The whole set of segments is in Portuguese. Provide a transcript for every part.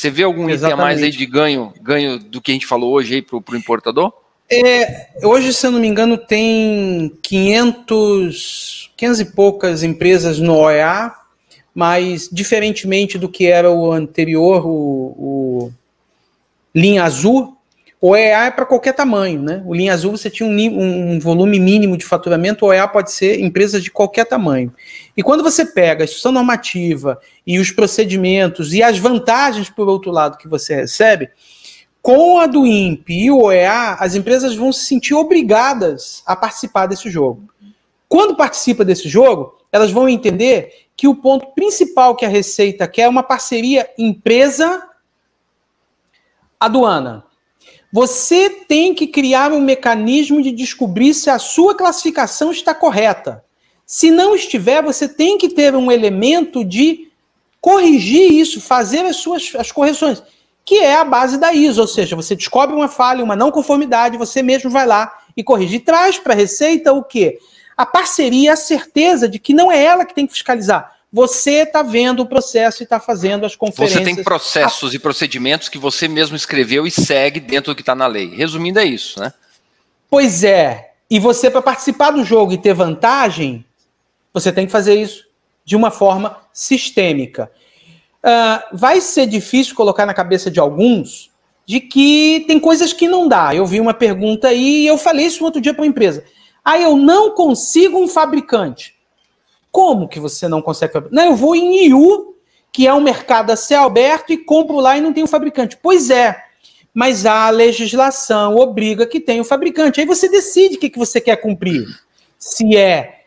Você vê algum Exatamente. item a mais aí de ganho, ganho do que a gente falou hoje aí para o importador? É, hoje, se eu não me engano, tem 500, 500 e poucas empresas no OEA, mas diferentemente do que era o anterior, o, o linha azul, o EA é, é para qualquer tamanho, né? O linha azul você tinha um, um, volume mínimo de faturamento, o EA pode ser empresa de qualquer tamanho. E quando você pega a instituição normativa e os procedimentos e as vantagens, por outro lado, que você recebe, com a do INPE e o OEA, as empresas vão se sentir obrigadas a participar desse jogo. Quando participa desse jogo, elas vão entender que o ponto principal que a Receita quer é uma parceria empresa-aduana. Você tem que criar um mecanismo de descobrir se a sua classificação está correta. Se não estiver, você tem que ter um elemento de corrigir isso, fazer as suas as correções, que é a base da ISO, ou seja, você descobre uma falha, uma não conformidade, você mesmo vai lá e corrige. E traz para a Receita o quê? A parceria, a certeza de que não é ela que tem que fiscalizar, você está vendo o processo e está fazendo as conferências. Você tem processos a... e procedimentos que você mesmo escreveu e segue dentro do que está na lei. Resumindo, é isso, né? Pois é. E você, para participar do jogo e ter vantagem, você tem que fazer isso de uma forma sistêmica. Uh, vai ser difícil colocar na cabeça de alguns de que tem coisas que não dá. Eu vi uma pergunta aí e eu falei isso outro dia para uma empresa. Ah, eu não consigo um fabricante. Como que você não consegue fabricar? Não, eu vou em IU, que é um mercado a céu aberto, e compro lá e não tem o fabricante. Pois é, mas a legislação obriga que tenha o fabricante. Aí você decide o que, que você quer cumprir. Se é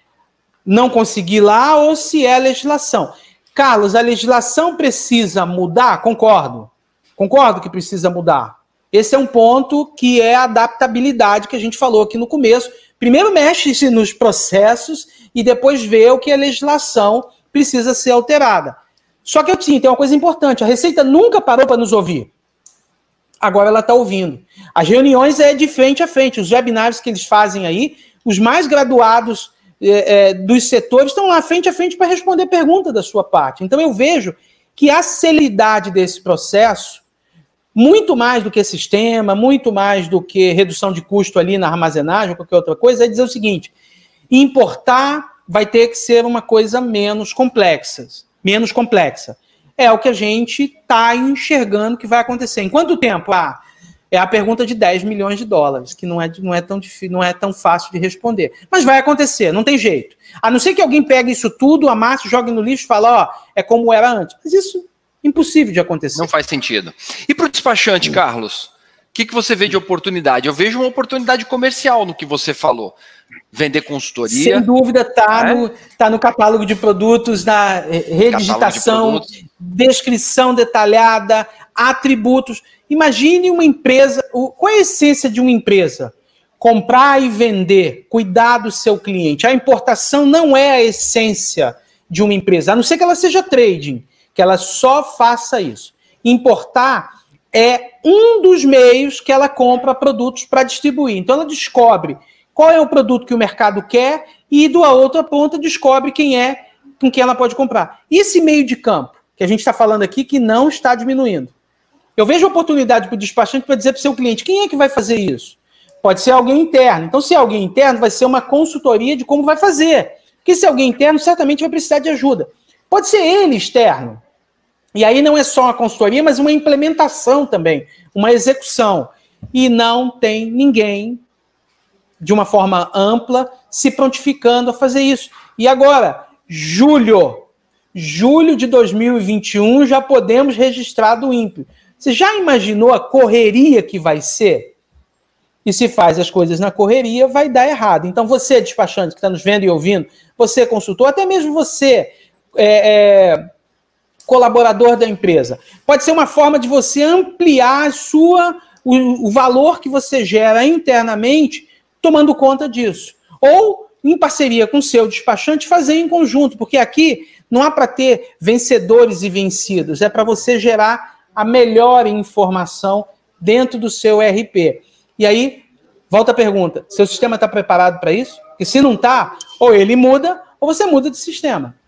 não conseguir lá ou se é a legislação. Carlos, a legislação precisa mudar? Concordo. Concordo que precisa mudar. Esse é um ponto que é a adaptabilidade que a gente falou aqui no começo. Primeiro mexe-se nos processos e depois vê o que a legislação precisa ser alterada. Só que eu sim, tem uma coisa importante: a Receita nunca parou para nos ouvir. Agora ela está ouvindo. As reuniões é de frente a frente. Os webinários que eles fazem aí, os mais graduados é, é, dos setores estão lá frente a frente para responder pergunta da sua parte. Então eu vejo que a celeridade desse processo muito mais do que sistema, muito mais do que redução de custo ali na armazenagem ou qualquer outra coisa, é dizer o seguinte: importar vai ter que ser uma coisa menos complexa, menos complexa. É o que a gente está enxergando que vai acontecer. Em quanto tempo? Ah, é a pergunta de 10 milhões de dólares, que não é, não é, tão, não é tão fácil de responder. Mas vai acontecer, não tem jeito. A não ser que alguém pegue isso tudo, amasse, jogue no lixo e fale, ó, é como era antes. Mas isso impossível de acontecer. Não faz sentido. E para o despachante, hum. Carlos, o que, que você vê de oportunidade? Eu vejo uma oportunidade comercial no que você falou. Vender consultoria. Sem dúvida, está né? no, tá no catálogo de produtos, na eh, redigitação, de descrição detalhada, atributos. Imagine uma empresa. O, qual é a essência de uma empresa? Comprar e vender, cuidar do seu cliente. A importação não é a essência de uma empresa, a não ser que ela seja trading que ela só faça isso. Importar é um dos meios que ela compra produtos para distribuir. Então ela descobre qual é o produto que o mercado quer e do a outra ponta descobre quem é com quem ela pode comprar. Esse meio de campo que a gente está falando aqui que não está diminuindo. Eu vejo oportunidade para o despachante para dizer para o seu cliente quem é que vai fazer isso. Pode ser alguém interno. Então, se é alguém interno, vai ser uma consultoria de como vai fazer. Porque se é alguém interno, certamente vai precisar de ajuda. Pode ser ele externo. E aí não é só uma consultoria, mas uma implementação também, uma execução. E não tem ninguém, de uma forma ampla, se prontificando a fazer isso. E agora, julho, julho de 2021, já podemos registrar do INPE. Você já imaginou a correria que vai ser? E se faz as coisas na correria, vai dar errado. Então, você, despachante que está nos vendo e ouvindo, você, consultor, até mesmo você é, é, colaborador da empresa. Pode ser uma forma de você ampliar sua, o, o valor que você gera internamente tomando conta disso. Ou, em parceria com o seu despachante, fazer em conjunto, porque aqui não há para ter vencedores e vencidos, é para você gerar a melhor informação dentro do seu RP. E aí, volta a pergunta: seu sistema está preparado para isso? Porque se não está, ou ele muda, ou você muda de sistema.